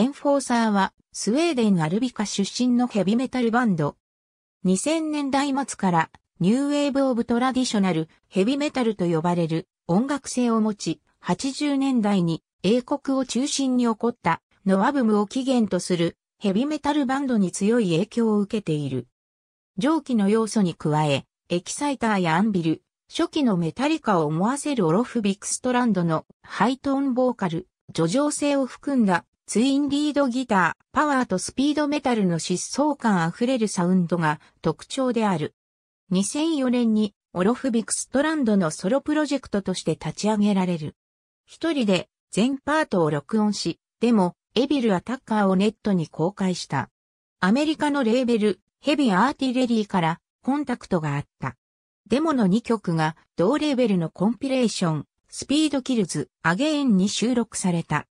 エンフォーサーは、スウェーデンアルビカ出身のヘビメタルバンド。2000年代末から、ニューウェーブ・オブ・トラディショナル、ヘビメタルと呼ばれる音楽性を持ち、80年代に英国を中心に起こったノアブムを起源とするヘビメタルバンドに強い影響を受けている。上記の要素に加え、エキサイターやアンビル、初期のメタリカを思わせるオロフ・ビクストランドのハイトーンボーカル、叙情性を含んだツインリードギター、パワーとスピードメタルの疾走感あふれるサウンドが特徴である。2004年にオロフ・ビクストランドのソロプロジェクトとして立ち上げられる。一人で全パートを録音し、でも、エビル・アタッカーをネットに公開した。アメリカのレーベル、ヘビ・アーティレリーからコンタクトがあった。デモの2曲が同レーベルのコンピレーション、スピード・キルズ、アゲインに収録された。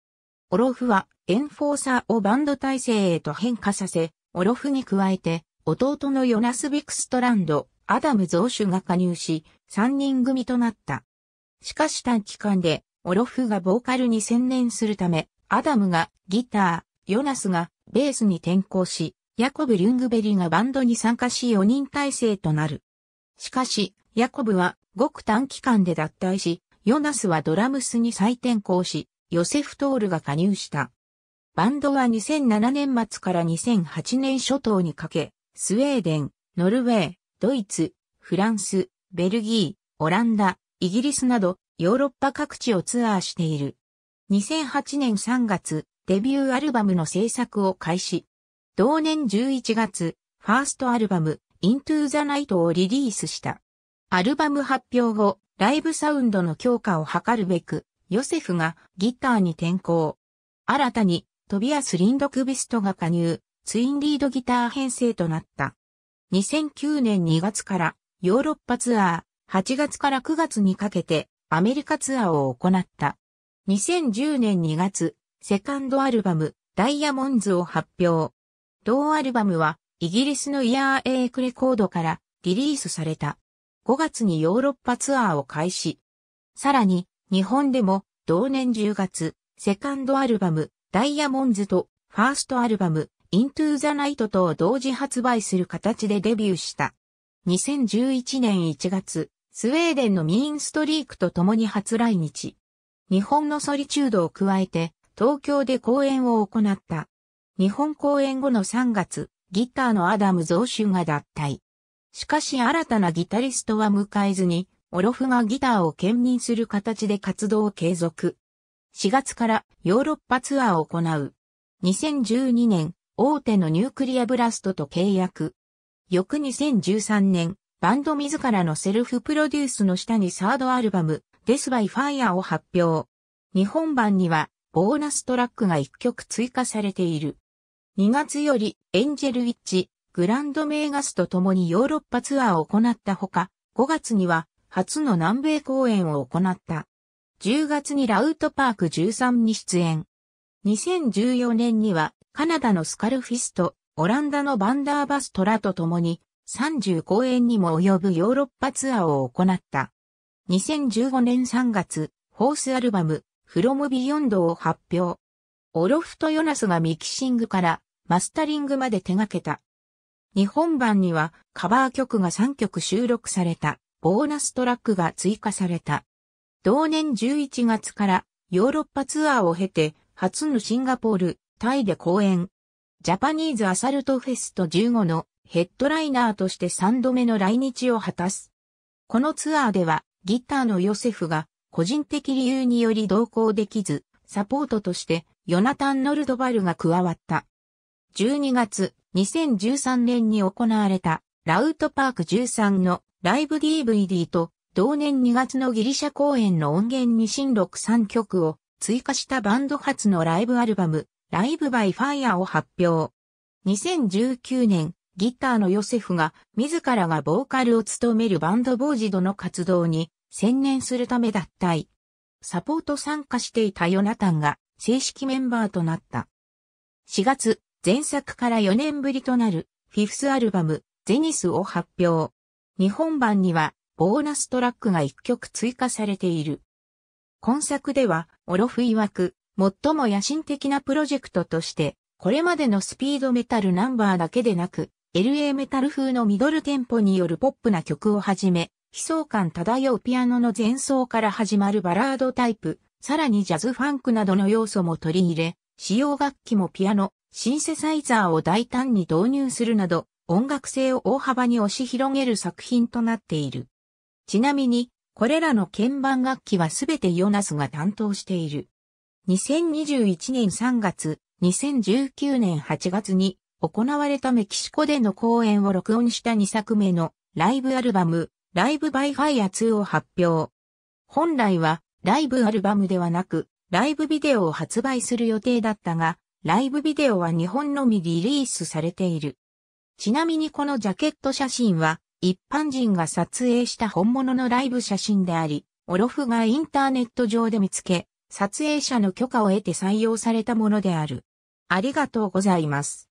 オロフはエンフォーサーをバンド体制へと変化させ、オロフに加えて、弟のヨナス・ビクストランド、アダム・ゾーシュが加入し、3人組となった。しかし短期間で、オロフがボーカルに専念するため、アダムがギター、ヨナスがベースに転向し、ヤコブ・リュングベリがバンドに参加し4人体制となる。しかし、ヤコブはごく短期間で脱退し、ヨナスはドラムスに再転向し、ヨセフ・トールが加入した。バンドは2007年末から2008年初頭にかけ、スウェーデン、ノルウェー、ドイツ、フランス、ベルギー、オランダ、イギリスなどヨーロッパ各地をツアーしている。2008年3月、デビューアルバムの制作を開始。同年11月、ファーストアルバム、Into the Night をリリースした。アルバム発表後、ライブサウンドの強化を図るべく、ヨセフがギターに転向。新たにトビアス・リンドクビストが加入、ツインリードギター編成となった。2009年2月からヨーロッパツアー、8月から9月にかけてアメリカツアーを行った。2010年2月、セカンドアルバム、ダイヤモンズを発表。同アルバムは、イギリスのイヤーエイクレコードからリリースされた。5月にヨーロッパツアーを開始。さらに、日本でも同年10月、セカンドアルバム、ダイヤモンズとファーストアルバム、イントゥーザナイトとを同時発売する形でデビューした。2011年1月、スウェーデンのミーンストリークと共に初来日。日本のソリチュードを加えて、東京で公演を行った。日本公演後の3月、ギターのアダム・ゾーシュが脱退。しかし新たなギタリストは迎えずに、オロフがギターを兼任する形で活動を継続。4月からヨーロッパツアーを行う。2012年、大手のニュークリアブラストと契約。翌2013年、バンド自らのセルフプロデュースの下にサードアルバム、デスバイファイヤーを発表。日本版には、ボーナストラックが1曲追加されている。2月より、エンジェルウィッチ、グランドメーガスと共にヨーロッパツアーを行ったほか、5月には、初の南米公演を行った。10月にラウトパーク13に出演。2014年にはカナダのスカルフィスト、オランダのバンダーバストラと共に30公演にも及ぶヨーロッパツアーを行った。2015年3月、ホースアルバム、フロムビヨンドを発表。オロフとヨナスがミキシングからマスタリングまで手掛けた。日本版にはカバー曲が3曲収録された、ボーナストラックが追加された。同年11月からヨーロッパツアーを経て、初のシンガポール、タイで公演。ジャパニーズアサルトフェスト15のヘッドライナーとして3度目の来日を果たす。このツアーではギターのヨセフが個人的理由により同行できず、サポートとしてヨナタン・ノルドバルが加わった。12月2013年に行われたラウトパーク13のライブ DVD と同年2月のギリシャ公演の音源に新録3曲を追加したバンド初のライブアルバム、ライブバイファイアを発表。2019年、ギターのヨセフが自らがボーカルを務めるバンドボージドの活動に専念するため脱退。サポート参加していたヨナタンが正式メンバーとなった。4月、前作から4年ぶりとなるフィフスアルバム、ゼニスを発表。日本版にはボーナストラックが1曲追加されている。今作では、オロフ曰く、最も野心的なプロジェクトとして、これまでのスピードメタルナンバーだけでなく、LA メタル風のミドルテンポによるポップな曲をはじめ、悲壮感漂うピアノの前奏から始まるバラードタイプ、さらにジャズファンクなどの要素も取り入れ、使用楽器もピアノ、シンセサイザーを大胆に導入するなど、音楽性を大幅に押し広げる作品となっている。ちなみに、これらの鍵盤楽器はすべてヨナスが担当している。2021年3月、2019年8月に行われたメキシコでの公演を録音した2作目のライブアルバム、ライブバイファイア2を発表。本来はライブアルバムではなく、ライブビデオを発売する予定だったが、ライブビデオは日本のみリリースされている。ちなみにこのジャケット写真は、一般人が撮影した本物のライブ写真であり、オロフがインターネット上で見つけ、撮影者の許可を得て採用されたものである。ありがとうございます。